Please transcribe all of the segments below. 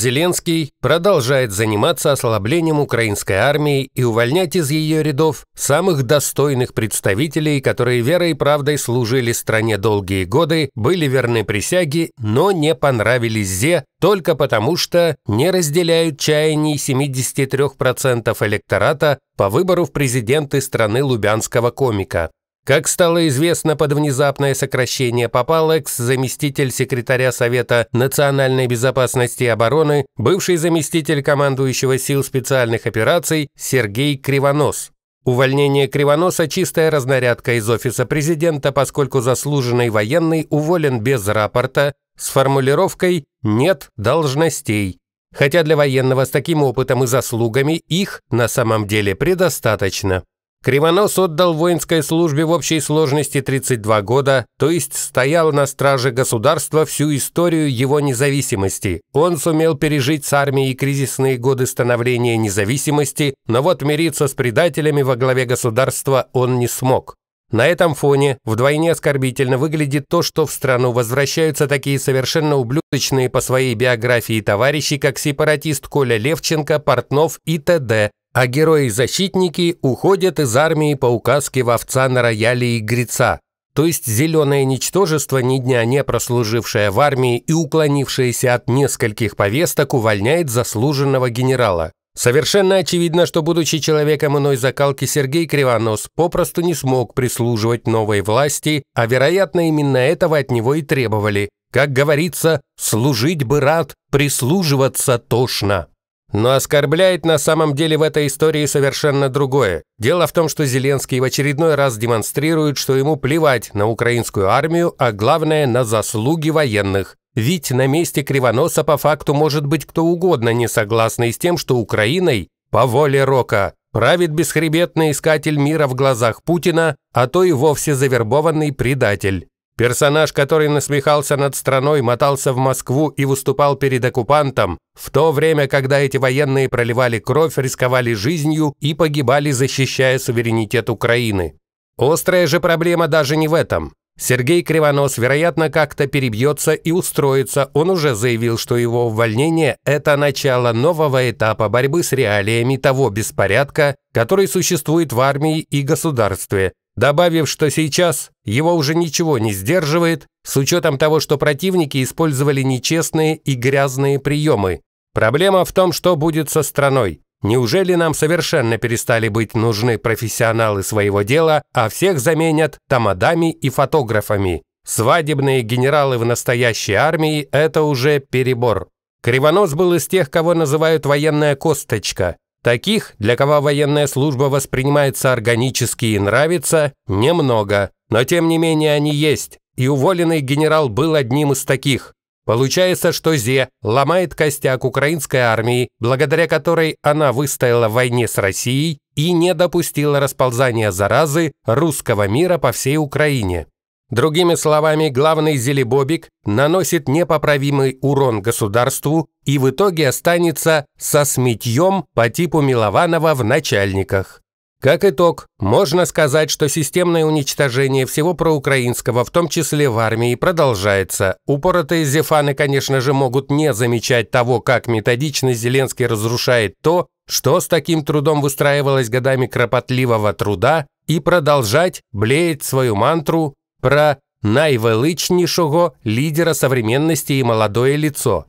Зеленский продолжает заниматься ослаблением украинской армии и увольнять из ее рядов самых достойных представителей, которые верой и правдой служили стране долгие годы, были верны присяге, но не понравились зе только потому, что не разделяют чаяний 73% электората по выбору в президенты страны лубянского комика. Как стало известно, под внезапное сокращение попал экс-заместитель секретаря Совета национальной безопасности и обороны, бывший заместитель командующего сил специальных операций Сергей Кривонос. Увольнение Кривоноса – чистая разнарядка из офиса президента, поскольку заслуженный военный уволен без рапорта с формулировкой «нет должностей». Хотя для военного с таким опытом и заслугами их на самом деле предостаточно. Кривонос отдал воинской службе в общей сложности 32 года, то есть стоял на страже государства всю историю его независимости. Он сумел пережить с армией кризисные годы становления независимости, но вот мириться с предателями во главе государства он не смог. На этом фоне вдвойне оскорбительно выглядит то, что в страну возвращаются такие совершенно ублюдочные по своей биографии товарищи, как сепаратист Коля Левченко, Портнов и т.д., а герои-защитники уходят из армии по указке вовца на рояле и греца, то есть зеленое ничтожество, ни дня не прослужившее в армии и уклонившееся от нескольких повесток, увольняет заслуженного генерала. Совершенно очевидно, что, будучи человеком иной закалки, Сергей Кривонос попросту не смог прислуживать новой власти, а, вероятно, именно этого от него и требовали. Как говорится, служить бы рад, прислуживаться тошно. Но оскорбляет на самом деле в этой истории совершенно другое. Дело в том, что Зеленский в очередной раз демонстрирует, что ему плевать на украинскую армию, а главное на заслуги военных. Ведь на месте Кривоноса по факту может быть кто угодно не согласный с тем, что Украиной по воле Рока правит бесхребетный искатель мира в глазах Путина, а то и вовсе завербованный предатель. Персонаж, который насмехался над страной, мотался в Москву и выступал перед оккупантом, в то время, когда эти военные проливали кровь, рисковали жизнью и погибали, защищая суверенитет Украины. Острая же проблема даже не в этом. Сергей Кривонос, вероятно, как-то перебьется и устроится. Он уже заявил, что его увольнение – это начало нового этапа борьбы с реалиями того беспорядка, который существует в армии и государстве, добавив, что сейчас его уже ничего не сдерживает, с учетом того, что противники использовали нечестные и грязные приемы. Проблема в том, что будет со страной. Неужели нам совершенно перестали быть нужны профессионалы своего дела, а всех заменят тамадами и фотографами? Свадебные генералы в настоящей армии – это уже перебор. Кривонос был из тех, кого называют военная косточка. Таких, для кого военная служба воспринимается органически и нравится, немного, но тем не менее они есть, и уволенный генерал был одним из таких. Получается, что Зе ломает костяк украинской армии, благодаря которой она выстояла в войне с Россией и не допустила расползания заразы русского мира по всей Украине. Другими словами, главный зелебобик наносит непоправимый урон государству и в итоге останется со сметьем по типу Милованова в начальниках. Как итог, можно сказать, что системное уничтожение всего проукраинского, в том числе в армии, продолжается. Упоротые зефаны, конечно же, могут не замечать того, как методично Зеленский разрушает то, что с таким трудом выстраивалось годами кропотливого труда, и продолжать блеять свою мантру про наивеличнейшего лидера современности и молодое лицо.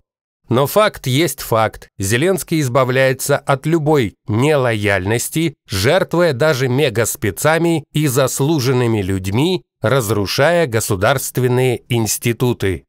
Но факт есть факт. Зеленский избавляется от любой нелояльности, жертвуя даже мегаспецами и заслуженными людьми, разрушая государственные институты.